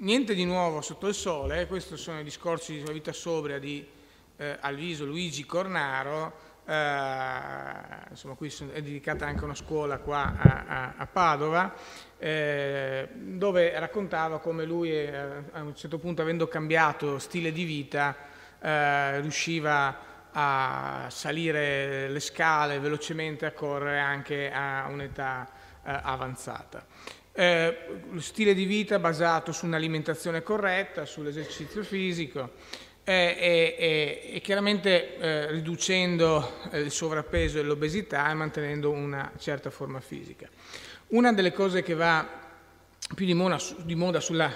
niente di nuovo sotto il sole, questi sono i discorsi di sulla vita sobria di eh, Alviso Luigi Cornaro, eh, insomma qui sono, è dedicata anche una scuola qua a, a, a Padova, eh, dove raccontava come lui eh, a un certo punto avendo cambiato stile di vita eh, riusciva a salire le scale velocemente, a correre anche a un'età eh, avanzata eh, stile di vita basato su un'alimentazione corretta, sull'esercizio fisico eh, e, e, chiaramente eh, riducendo eh, il sovrappeso e l'obesità e mantenendo una certa forma fisica. Una delle cose che va più di moda, di moda sulla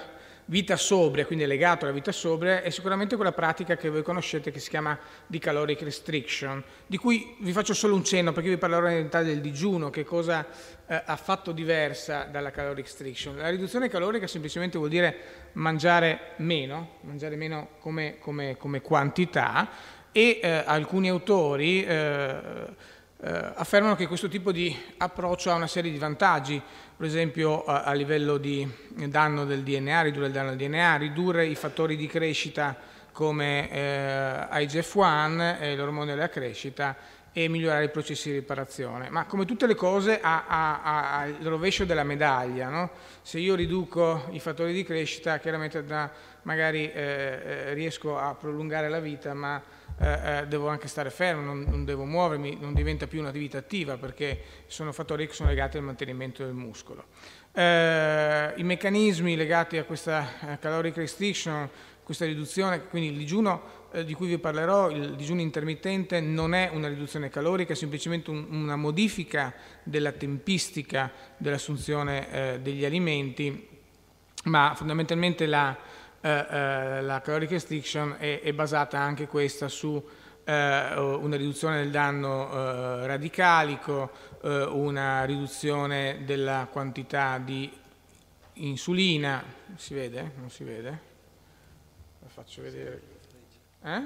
vita sobria, quindi legato alla vita sobria, è sicuramente quella pratica che voi conoscete che si chiama di caloric restriction, di cui vi faccio solo un cenno perché vi parlerò in realtà del digiuno, che cosa eh, ha fatto diversa dalla caloric restriction. La riduzione calorica semplicemente vuol dire mangiare meno, mangiare meno come, come, come quantità e eh, alcuni autori... Eh, eh, affermano che questo tipo di approccio ha una serie di vantaggi, per esempio a, a livello di danno del DNA, ridurre il danno del DNA, ridurre i fattori di crescita come eh, IGF-1 e l'ormone della crescita e migliorare i processi di riparazione. Ma come tutte le cose ha, ha, ha il rovescio della medaglia. No? Se io riduco i fattori di crescita, chiaramente da, magari eh, eh riesco a prolungare la vita, ma eh, eh, devo anche stare fermo, non, non, devo muovermi, non diventa più un'attività attiva perché sono fattori che sono legati al mantenimento del muscolo. Eh, I meccanismi legati a questa eh, caloric restriction, questa riduzione, quindi il digiuno eh, di cui vi parlerò, il digiuno intermittente, non è una riduzione calorica, è semplicemente un, una modifica della tempistica dell'assunzione eh, degli alimenti, ma fondamentalmente la, eh, eh, la caloric restriction è, è, basata anche questa su eh, una riduzione del danno radicalico, una riduzione della quantità di insulina, si vede? Non si vede? La faccio vedere. Eh?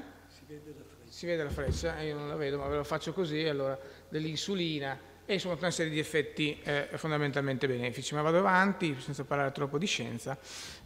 Si vede la freccia, io non la vedo, ma ve la faccio così, allora dell'insulina e insomma tutta una serie di effetti eh, fondamentalmente benefici. Ma vado avanti senza parlare troppo di scienza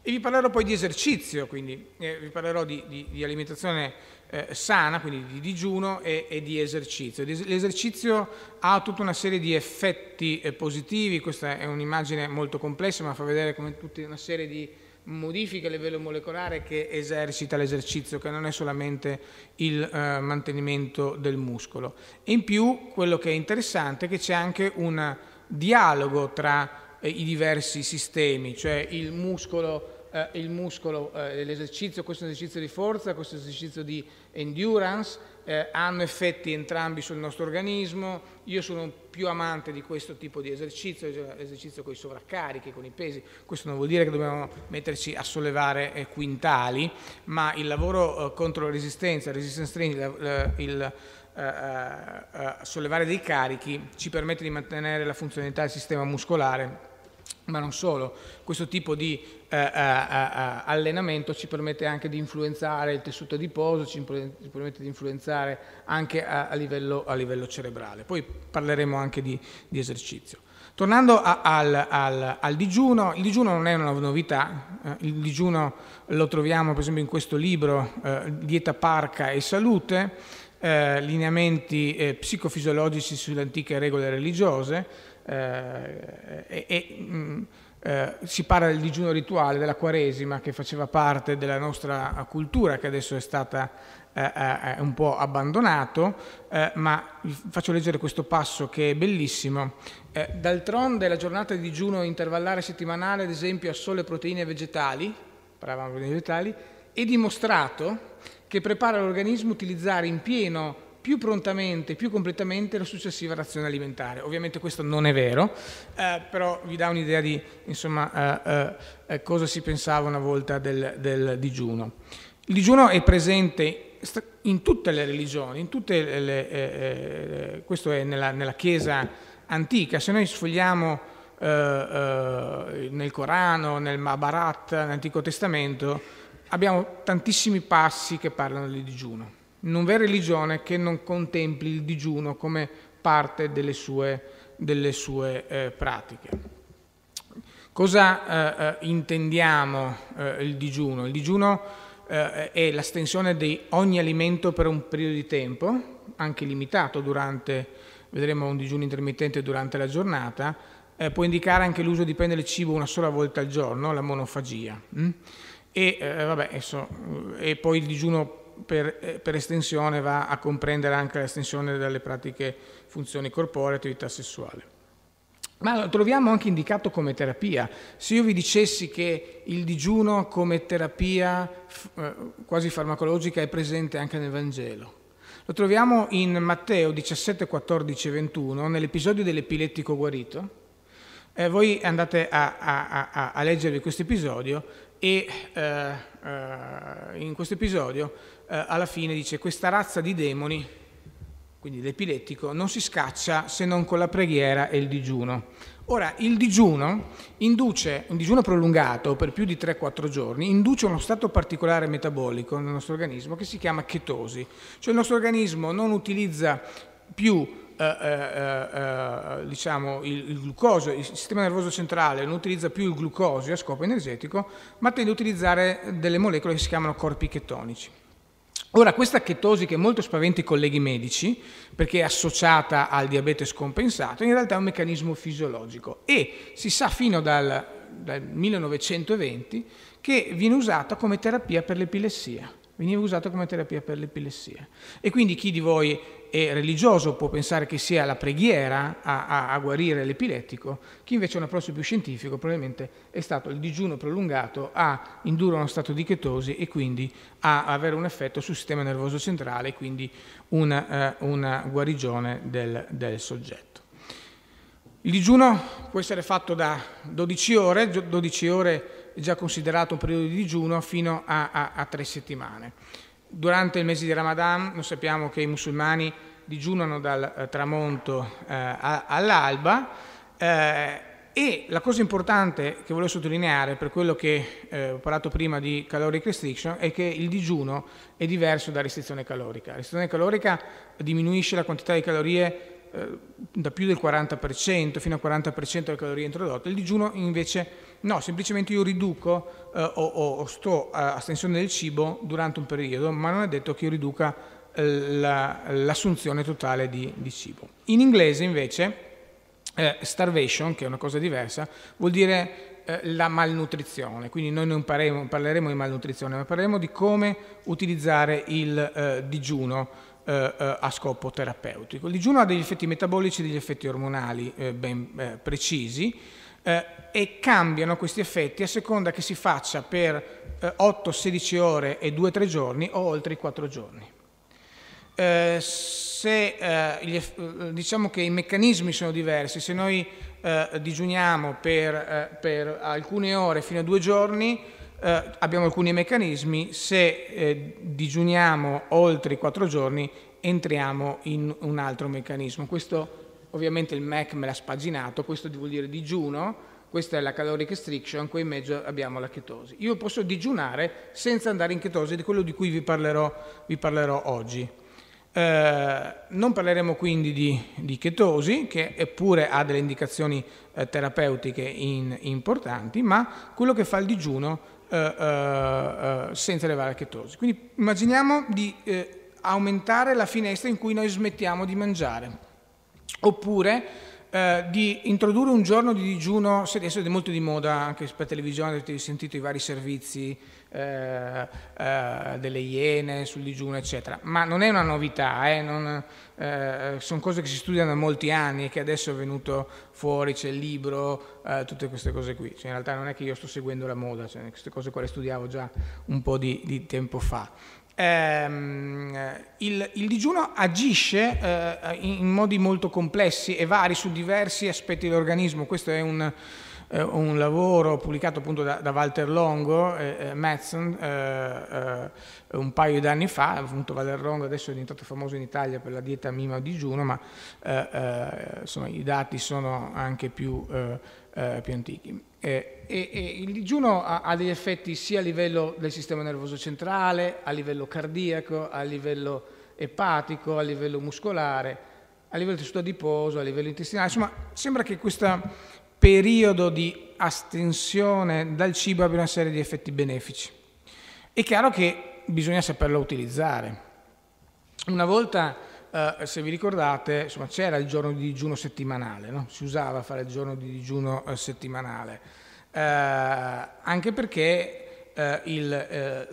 e vi parlerò poi di esercizio, quindi eh, vi parlerò di, di, di alimentazione eh, sana, quindi di digiuno e, e di esercizio. L'esercizio ha tutta una serie di effetti eh, positivi, questa è un'immagine molto complessa ma fa vedere come tutta una serie di modifiche a livello molecolare che esercita l'esercizio, che non è solamente il eh, mantenimento del muscolo. In più, quello che è interessante è che c'è anche un dialogo tra eh, i diversi sistemi, cioè il muscolo, eh, eh l'esercizio, questo è un esercizio di forza, questo è un esercizio di endurance, eh, hanno effetti entrambi sul nostro organismo, io sono più amante di questo tipo di esercizio, l'esercizio con i sovraccarichi, con i pesi, questo non vuol dire che dobbiamo metterci a sollevare eh, quintali, ma il lavoro eh, contro la resistenza, il resistance training, il sollevare dei carichi ci permette di mantenere la funzionalità del sistema muscolare, ma non solo, questo tipo di eh eh, eh, eh, allenamento ci permette anche di influenzare il tessuto adiposo, ci permette di influenzare anche a, a, livello, a livello, cerebrale. Poi parleremo anche di, di esercizio. Tornando a, al, al, al, digiuno, il digiuno non è una novità, eh, il digiuno lo troviamo per esempio in questo libro eh, Dieta parca e salute, lineamenti psicofisiologici sulle antiche regole religiose e, e mh, mm, eh, si parla del digiuno rituale, della Quaresima, che faceva parte della nostra cultura, che adesso è stata eh, eh, eh un po' abbandonato, eh, ma faccio leggere questo passo che è bellissimo. Eh, d'altronde la giornata di digiuno intervallare settimanale, ad esempio, a sole proteine vegetali, parlavamo di proteine vegetali, è dimostrato che prepara l'organismo a utilizzare in pieno più prontamente, più completamente la successiva razione alimentare. Ovviamente questo non è vero, eh, però vi dà un'idea di insomma, eh, eh, eh cosa si pensava una volta del, del, digiuno. Il digiuno è presente in tutte le religioni, tutte le, eh, eh, questo è nella, nella, Chiesa antica, se noi sfogliamo nel Corano, nel Mahabharat, nell'Antico Testamento, abbiamo tantissimi passi che parlano di digiuno. Non v'è religione che non contempli il digiuno come parte delle sue, delle sue eh, pratiche. Cosa eh, eh intendiamo eh, il digiuno? Il digiuno eh, è l'astensione di ogni alimento per un periodo di tempo, anche limitato durante, vedremo un digiuno intermittente durante la giornata, eh, può indicare anche l'uso di prendere cibo una sola volta al giorno, la monofagia. Mm? E, vabbè, adesso, e poi il digiuno per, eh, per, estensione va a comprendere anche l'estensione delle pratiche funzioni corporee e attività sessuale. Ma lo troviamo anche indicato come terapia. Se io vi dicessi che il digiuno come terapia eh, quasi farmacologica è presente anche nel Vangelo, lo troviamo in Matteo 17, 14 e 21, nell'episodio dell'epilettico guarito. Eh, voi andate a, a, a, a leggervi questo episodio e eh, eh in questo episodio eh, alla fine dice questa razza di demoni, quindi l'epilettico, non si scaccia se non con la preghiera e il digiuno. Ora, il digiuno induce, un digiuno prolungato per più di 3-4 giorni, induce uno stato particolare metabolico nel nostro organismo che si chiama chetosi, cioè il nostro organismo non utilizza più eh, eh, eh, eh, diciamo, il, il, glucosio, il sistema nervoso centrale non utilizza più il glucosio a scopo energetico, ma tende a utilizzare delle molecole che si chiamano corpi chetonici. Ora, questa chetosi che molto spaventa i colleghi medici, perché è associata al diabete scompensato, in realtà è un meccanismo fisiologico e si sa fino dal, dal 1920 che viene usata come terapia per l'epilessia veniva usato come terapia per l'epilessia. E quindi chi di voi è religioso può pensare che sia la preghiera a, a, a guarire l'epilettico, chi invece ha un approccio più scientifico probabilmente è stato il digiuno prolungato a indurre uno stato di chetosi e quindi a avere un effetto sul sistema nervoso centrale e quindi una, eh, una guarigione del, del soggetto. Il digiuno può essere fatto da 12 ore, 12 ore già considerato un periodo di digiuno fino a, a, a tre settimane. Durante il mese di Ramadan noi sappiamo che i musulmani digiunano dal eh, tramonto eh, all'alba eh, e la cosa importante che volevo sottolineare per quello che eh, ho parlato prima di caloric restriction è che il digiuno è diverso da restrizione calorica. La restrizione calorica diminuisce la quantità di calorie eh, da più del 40%, fino al 40% delle calorie introdotte, il digiuno invece no, semplicemente io riduco eh, o, o, sto a astensione del cibo durante un periodo, ma non è detto che io riduca eh, l'assunzione la, totale di, di, cibo. In inglese invece eh, starvation, che è una cosa diversa, vuol dire la malnutrizione, quindi noi non parleremo, parleremo di malnutrizione, ma parleremo di come utilizzare il eh, digiuno eh, eh, a scopo terapeutico. Il digiuno ha degli effetti metabolici e degli effetti ormonali eh, ben eh, precisi eh, e cambiano questi effetti a seconda che si faccia per 8-16 ore e 2-3 giorni o oltre i 4 giorni. Eh, se, eh, gli, diciamo che i meccanismi sono diversi, se noi eh, digiuniamo per, per, alcune ore fino a due giorni, eh, abbiamo alcuni meccanismi, se eh, digiuniamo oltre i quattro giorni entriamo in un altro meccanismo. Questo ovviamente il MAC me l'ha spaginato, questo vuol dire digiuno, questa è la caloric restriction, qui in mezzo abbiamo la chetosi. Io posso digiunare senza andare in chetosi, di quello di cui vi parlerò, vi parlerò oggi. Eh, non parleremo quindi di, di, chetosi, che eppure ha delle indicazioni eh, terapeutiche in, importanti, ma quello che fa il digiuno eh, eh, eh, senza le varie chetosi. Quindi immaginiamo di eh, aumentare la finestra in cui noi smettiamo di mangiare, oppure eh, di introdurre un giorno di digiuno, adesso è molto di moda anche per televisione, avete sentito i vari servizi eh, eh, delle iene sul digiuno, eccetera, ma non è una novità, eh, non, eh, sono cose che si studiano da molti anni e che adesso è venuto fuori, c'è il libro, tutte queste cose qui, cioè, in realtà non è che io sto seguendo la moda, cioè, queste cose qua le studiavo già un po' di, di tempo fa ehm, il, il, digiuno agisce eh, in, in modi molto complessi e vari su diversi aspetti dell'organismo. Questo è un, eh, un lavoro pubblicato appunto da, da Walter Longo, eh, eh Madsen, eh, eh, un paio di anni fa, appunto Walter Longo adesso è diventato famoso in Italia per la dieta mima o digiuno, ma insomma, i dati sono anche più, più antichi. E, e il digiuno ha, ha degli effetti sia a livello del sistema nervoso centrale, a livello cardiaco, a livello epatico, a livello muscolare, a livello tessuto adiposo, a livello intestinale. Insomma, sembra che questa periodo di astensione dal cibo abbia una serie di effetti benefici. È chiaro che bisogna saperlo utilizzare. Una volta, eh, se vi ricordate, c'era il giorno di digiuno settimanale, no? si usava fare il giorno di digiuno eh, settimanale, eh, anche perché eh, il, eh,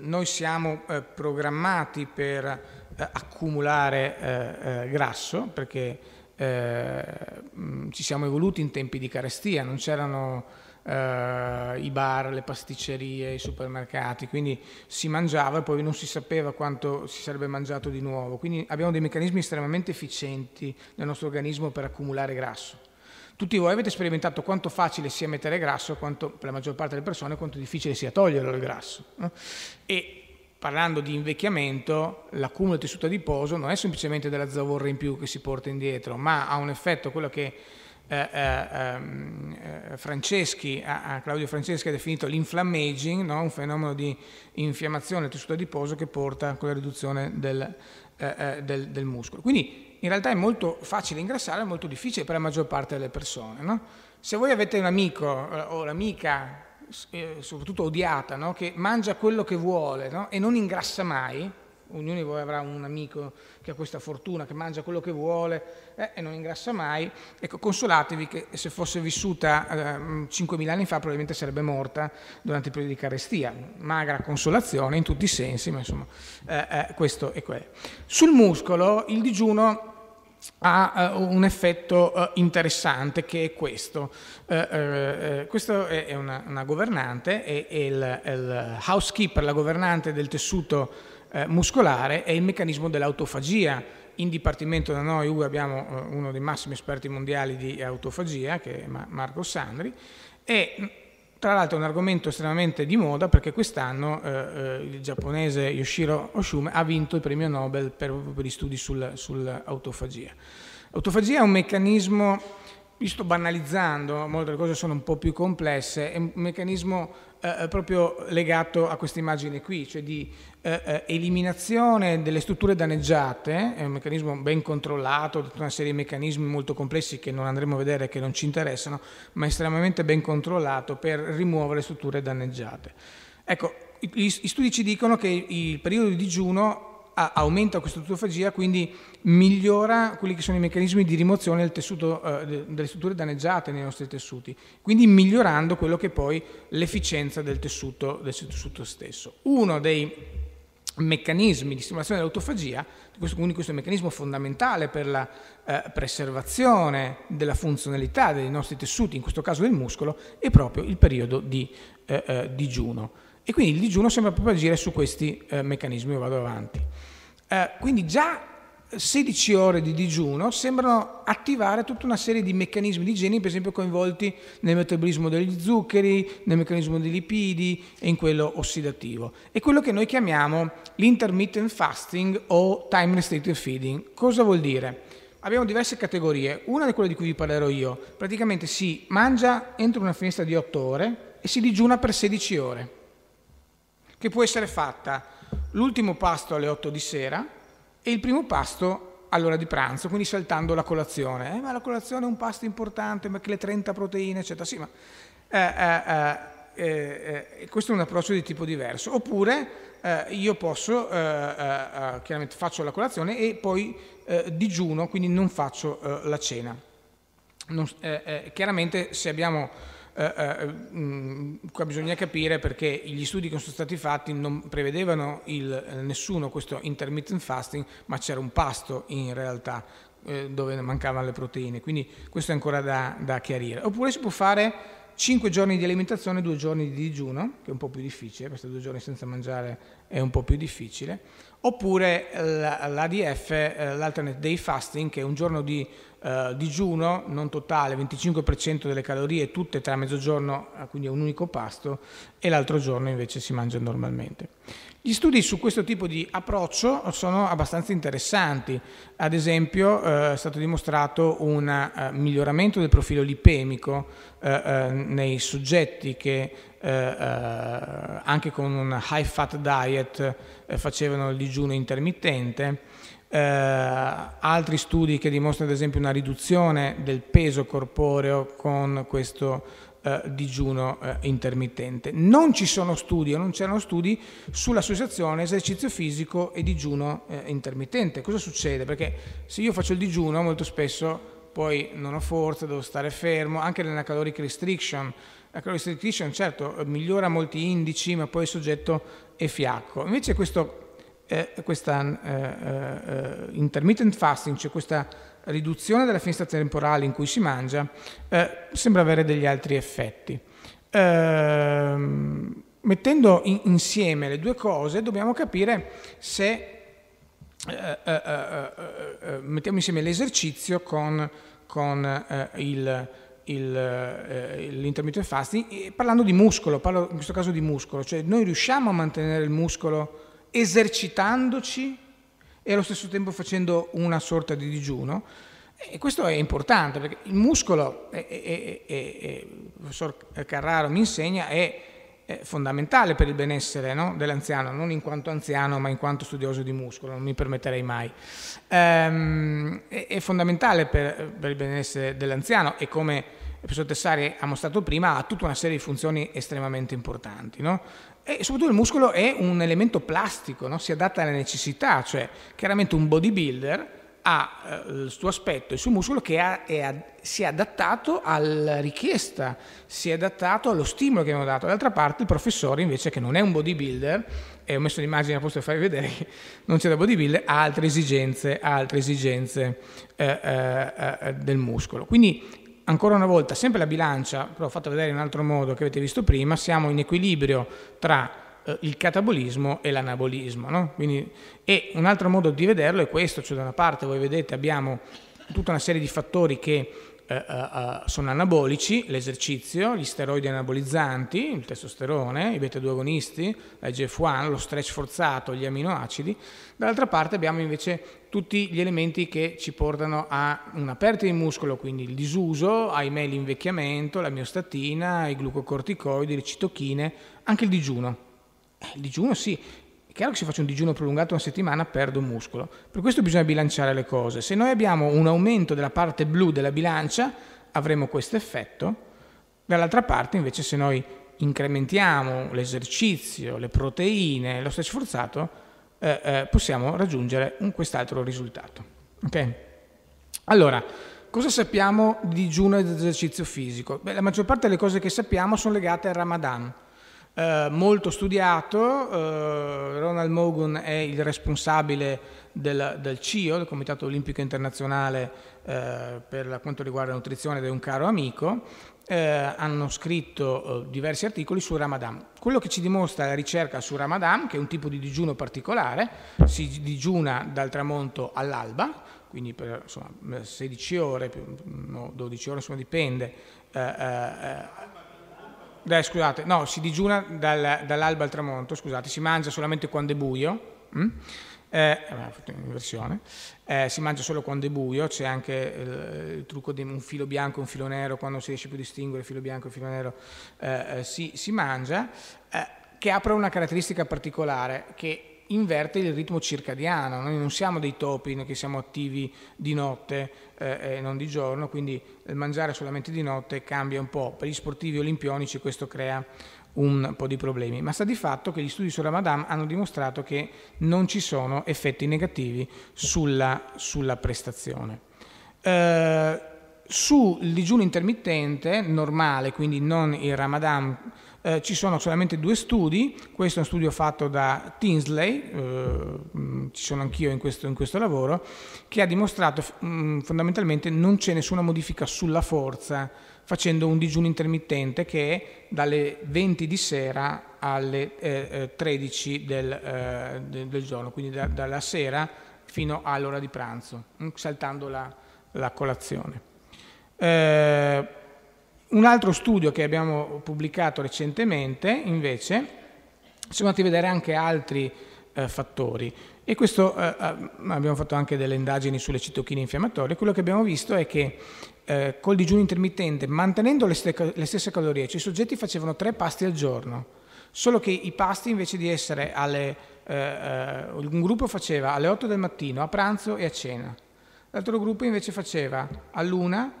noi siamo eh, programmati per accumulare grasso, perché eh, mm, ci siamo evoluti in tempi di carestia, non c'erano eh, i bar, le pasticcerie, i supermercati, quindi si mangiava e poi non si sapeva quanto si sarebbe mangiato di nuovo. Quindi abbiamo dei meccanismi estremamente efficienti nel nostro organismo per accumulare grasso. Tutti voi avete sperimentato quanto facile sia mettere grasso, quanto per la maggior parte delle persone, quanto difficile sia toglierlo il grasso. E parlando di invecchiamento, l'accumulo di tessuto adiposo non è semplicemente della zavorra in più che si porta indietro, ma ha un effetto, quello che eh, eh, ehm, eh Franceschi, ah, Claudio Franceschi ha definito l'inflammaging, no? un fenomeno di infiammazione del tessuto adiposo che porta con la riduzione del, eh, eh del, del, muscolo. Quindi in realtà è molto facile ingrassare, è molto difficile per la maggior parte delle persone. No? Se voi avete un amico eh, o l'amica eh, soprattutto odiata, no? che mangia quello che vuole no? e non ingrassa mai, ognuno di voi avrà un amico che ha questa fortuna, che mangia quello che vuole eh, e non ingrassa mai, ecco, consolatevi che se fosse vissuta eh, 5.000 anni fa probabilmente sarebbe morta durante il periodo di carestia, magra consolazione in tutti i sensi, ma insomma eh, eh questo è quello. Sul muscolo il digiuno ha uh, un effetto uh, interessante che è questo. Uh, eh, questa è una, una governante, è, è il, il, housekeeper, la governante del tessuto muscolare, è il meccanismo dell'autofagia. In dipartimento da noi Ugo, abbiamo uno dei massimi esperti mondiali di autofagia, che è Marco Sandri, e tra l'altro è un argomento estremamente di moda perché quest'anno eh, eh, il giapponese Yoshiro Oshume ha vinto il premio Nobel per, per gli studi sul, sull'autofagia. L'autofagia è un meccanismo, vi sto banalizzando, molte cose sono un po' più complesse, è un meccanismo eh, eh, proprio legato a questa immagine qui, cioè di eh, eh, eliminazione delle strutture danneggiate, è un meccanismo ben controllato, tutta una serie di meccanismi molto complessi che non andremo a vedere, che non ci interessano, ma estremamente ben controllato per rimuovere strutture danneggiate. Ecco, gli studi ci dicono che il periodo di digiuno aumenta questa autofagia, quindi migliora quelli che sono i meccanismi di rimozione del tessuto, eh, delle strutture danneggiate nei nostri tessuti, quindi migliorando quello che è poi l'efficienza del tessuto, del tessuto stesso. Uno dei meccanismi di stimolazione dell'autofagia, quindi questo è un meccanismo fondamentale per la eh, preservazione della funzionalità dei nostri tessuti, in questo caso del muscolo, è proprio il periodo di eh, eh, digiuno. E quindi il digiuno sembra proprio agire su questi eh, meccanismi, io vado avanti. Eh, quindi già 16 ore di digiuno sembrano attivare tutta una serie di meccanismi di geni, per esempio coinvolti nel metabolismo degli zuccheri, nel meccanismo dei lipidi e in quello ossidativo. È quello che noi chiamiamo l'intermittent fasting o time restricted feeding. Cosa vuol dire? Abbiamo diverse categorie, una è quella di cui vi parlerò io, praticamente si mangia entro una finestra di 8 ore e si digiuna per 16 ore che può essere fatta l'ultimo pasto alle 8 di sera e il primo pasto all'ora di pranzo, quindi saltando la colazione. Eh, ma la colazione è un pasto importante, ma che le 30 proteine, eccetera. Sì, ma eh eh, eh, eh, questo è un approccio di tipo diverso. Oppure eh, io posso, chiaramente faccio la colazione e poi digiuno, quindi non faccio la cena. Non, chiaramente se abbiamo eh, eh, mh, qua bisogna capire perché gli studi che sono stati fatti non prevedevano il, eh, nessuno questo intermittent fasting, ma c'era un pasto in realtà eh, dove mancavano le proteine, quindi questo è ancora da, da chiarire. Oppure si può fare 5 giorni di alimentazione e 2 giorni di digiuno, che è un po' più difficile, perché 2 giorni senza mangiare è un po' più difficile, oppure eh, l'ADF, eh, l'Alternate Day Fasting, che è un giorno di eh, digiuno non totale, 25% delle calorie tutte tra mezzogiorno, ah, quindi è un unico pasto, e l'altro giorno invece si mangia normalmente. Gli studi su questo tipo di approccio sono abbastanza interessanti, ad esempio eh, è stato dimostrato un eh, miglioramento del profilo lipemico eh, eh nei soggetti che eh, eh, anche con un high fat diet facevano il digiuno intermittente, altri studi che dimostrano ad esempio una riduzione del peso corporeo con questo eh, digiuno eh, intermittente. Non ci sono studi o non c'erano studi sull'associazione esercizio fisico e digiuno eh, intermittente. Cosa succede? Perché se io faccio il digiuno molto spesso poi non ho forza, devo stare fermo, anche nella caloric restriction. La caloric restriction certo migliora molti indici, ma poi il soggetto è fiacco. Invece questo, eh, questa eh, intermittent fasting, cioè questa riduzione della finestra temporale in cui si mangia eh, sembra avere degli altri effetti. Ehm, mettendo in, insieme le due cose dobbiamo capire se eh, eh, eh, eh, eh mettiamo insieme l'esercizio con, con il il, eh, l'intermittent fasting, parlando di muscolo, parlo in questo caso di muscolo, cioè noi riusciamo a mantenere il muscolo esercitandoci e allo stesso tempo facendo una sorta di digiuno. E questo è importante perché il muscolo, è, è, è, il professor Carraro mi insegna, è, fondamentale per il benessere no? dell'anziano, non in quanto anziano ma in quanto studioso di muscolo, non mi permetterei mai. Ehm, è, fondamentale per, per il benessere dell'anziano e come il professor Tessari ha mostrato prima, ha tutta una serie di funzioni estremamente importanti. No? E soprattutto il muscolo è un elemento plastico, no? si adatta alle necessità, cioè chiaramente un bodybuilder ha eh, il suo aspetto, il suo muscolo che ha, è, a, si è adattato alla richiesta, si è adattato allo stimolo che hanno dato. D'altra parte il professore invece che non è un bodybuilder, e ho messo l'immagine apposta per farvi vedere che non c'è da bodybuilder, ha altre esigenze, ha altre esigenze eh, eh, eh del muscolo. Quindi ancora una volta, sempre la bilancia, l'ho fatto vedere in un altro modo che avete visto prima, siamo in equilibrio tra eh, il catabolismo e l'anabolismo. No? Quindi, e un altro modo di vederlo è questo, cioè da una parte voi vedete abbiamo tutta una serie di fattori che eh, eh, eh sono anabolici, l'esercizio, gli steroidi anabolizzanti, il testosterone, i beta 2 agonisti, la GF1, lo stretch forzato, gli aminoacidi, dall'altra parte abbiamo invece tutti gli elementi che ci portano a una perdita di muscolo, quindi il disuso, ahimè l'invecchiamento, la miostatina, i glucocorticoidi, le citochine, anche il digiuno. Eh, il digiuno sì, è chiaro che se faccio un digiuno prolungato una settimana perdo muscolo, per questo bisogna bilanciare le cose. Se noi abbiamo un aumento della parte blu della bilancia avremo questo effetto, dall'altra parte invece se noi incrementiamo l'esercizio, le proteine, lo stress forzato, eh, eh, possiamo raggiungere un quest'altro risultato. Okay? Allora, cosa sappiamo di digiuno ed esercizio fisico? Beh, la maggior parte delle cose che sappiamo sono legate al Ramadan. Eh, molto studiato, eh, Ronald Mogun è il responsabile del, del CIO, del Comitato Olimpico Internazionale eh, per quanto riguarda la nutrizione ed è un caro amico, eh, hanno scritto eh, diversi articoli su Ramadan. Quello che ci dimostra la ricerca su Ramadan, che è un tipo di digiuno particolare, si digiuna dal tramonto all'alba, quindi per insomma, 16 ore, no, 12 ore, insomma dipende. Eh, eh, eh scusate, no, si digiuna dal, dall'alba al tramonto, scusate, si mangia solamente quando è buio, Mm? Eh, eh, si mangia solo quando è buio, c'è anche eh, il trucco di un filo bianco e un filo nero, quando non si riesce più a distinguere filo bianco e filo nero eh, eh, si, si, mangia, eh, che apre una caratteristica particolare che inverte il ritmo circadiano, noi non siamo dei topi che siamo attivi di notte e non di giorno, quindi mangiare solamente di notte cambia un po', per gli sportivi olimpionici questo crea un po' di problemi, ma sta di fatto che gli studi sulla Madame hanno dimostrato che non ci sono effetti negativi sulla, sulla prestazione. Eh, sul digiuno intermittente normale, quindi non il Ramadan, eh, ci sono solamente due studi, questo è un studio fatto da Tinsley, eh, mm, ci sono anch'io in questo, in questo, lavoro, che ha dimostrato mh, mm, fondamentalmente non c'è nessuna modifica sulla forza facendo un digiuno intermittente che è dalle 20 di sera alle eh, 13 eh, del, eh, del, giorno, quindi da, dalla sera fino all'ora di pranzo, mm, saltando la, la colazione. Eh, un altro studio che abbiamo pubblicato recentemente, invece, siamo andati a vedere anche altri eh, fattori. E questo eh, eh, abbiamo fatto anche delle indagini sulle citochine infiammatorie. Quello che abbiamo visto è che eh, col digiuno intermittente, mantenendo le, st le stesse calorie, cioè i soggetti facevano tre pasti al giorno, solo che i pasti invece di essere alle, eh, eh un gruppo faceva alle 8 del mattino, a pranzo e a cena, l'altro gruppo invece faceva all'una,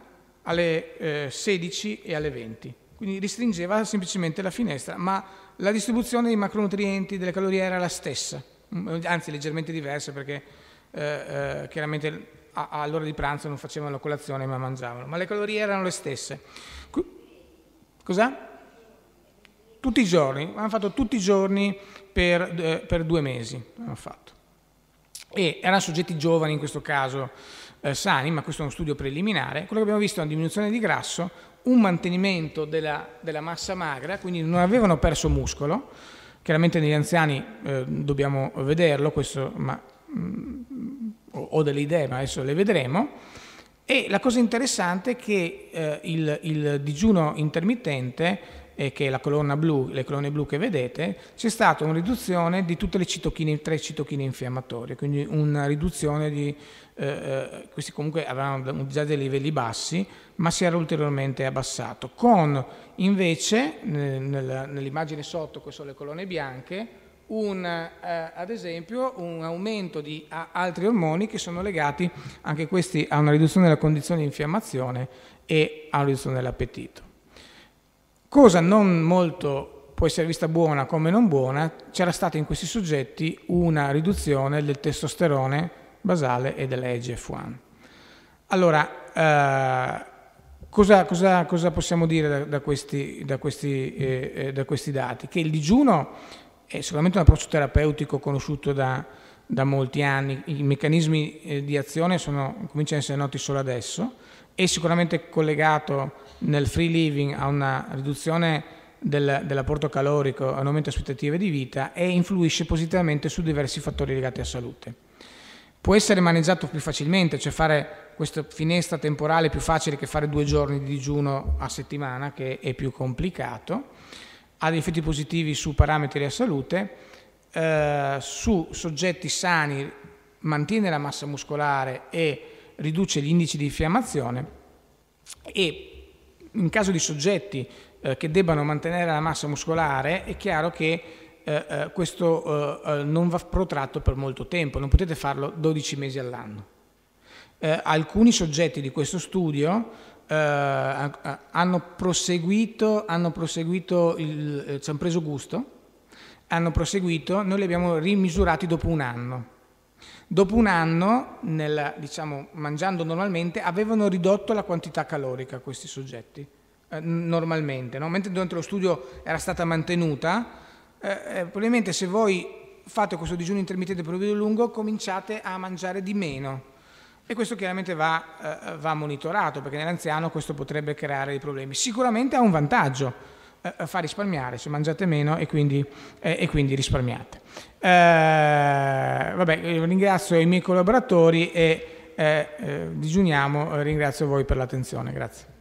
alle 16 eh, e alle 20. Quindi restringeva semplicemente la finestra, ma la distribuzione dei macronutrienti, delle calorie era la stessa. Mm, anzi leggermente diverse perché eh, eh, chiaramente a, all'ora di pranzo non facevano la colazione ma mangiavano, ma le calorie erano le stesse. Cos'è? Tutti i giorni, hanno fatto tutti i giorni per, eh, per due mesi, hanno fatto. E erano soggetti giovani in questo caso, eh, sani, ma questo è uno studio preliminare. Quello che abbiamo visto è una diminuzione di grasso, un mantenimento della, della massa magra, quindi non avevano perso muscolo, Chiaramente negli anziani eh, dobbiamo vederlo, questo, ma, mh, mm, ho delle idee, ma adesso le vedremo. E la cosa interessante è che eh, il, il digiuno intermittente e che è la colonna blu, le colonne blu che vedete, c'è stata una riduzione di tutte le citochine, tre citochine infiammatorie, quindi una riduzione di, eh, eh questi comunque avevano già dei livelli bassi, ma si era ulteriormente abbassato, con invece nell'immagine sotto, queste sono le colonne bianche, un, eh, ad esempio un aumento di altri ormoni che sono legati anche questi a una riduzione della condizione di infiammazione e a una riduzione dell'appetito cosa non molto può essere vista buona come non buona, c'era stata in questi soggetti una riduzione del testosterone basale e dell'EGF1. Allora, eh, cosa, cosa, cosa, possiamo dire da, da, questi, da, questi, eh, eh da, questi, dati? Che il digiuno è sicuramente un approccio terapeutico conosciuto da, molti anni, i meccanismi eh, di azione sono, cominciano a essere noti solo adesso, è sicuramente collegato nel free living a una riduzione del, dell'apporto calorico, a un aumento aspettative di vita e influisce positivamente su diversi fattori legati alla salute. Può essere maneggiato più facilmente, cioè fare questa finestra temporale è più facile che fare due giorni di digiuno a settimana, che è più complicato, ha degli effetti positivi su parametri della salute, eh, su soggetti sani mantiene la massa muscolare e riduce gli indici di infiammazione e in caso di soggetti eh, che debbano mantenere la massa muscolare è chiaro che eh, eh questo eh, eh, non va protratto per molto tempo, non potete farlo 12 mesi all'anno. alcuni soggetti di questo studio hanno proseguito, hanno proseguito il, ci hanno preso gusto, hanno proseguito, noi li abbiamo rimisurati dopo un anno Dopo un anno, nel, diciamo, mangiando normalmente, avevano ridotto la quantità calorica questi soggetti, eh, normalmente, no? mentre durante lo studio era stata mantenuta. Eh, eh probabilmente se voi fate questo digiuno intermittente per un periodo lungo, cominciate a mangiare di meno. E questo chiaramente va, eh, va monitorato, perché nell'anziano questo potrebbe creare dei problemi. Sicuramente ha un vantaggio, eh, fa risparmiare, se mangiate meno e quindi, eh, e quindi risparmiate. Eh, vabbè, eh, ringrazio i miei collaboratori e eh, digiuniamo, ringrazio voi per l'attenzione, grazie.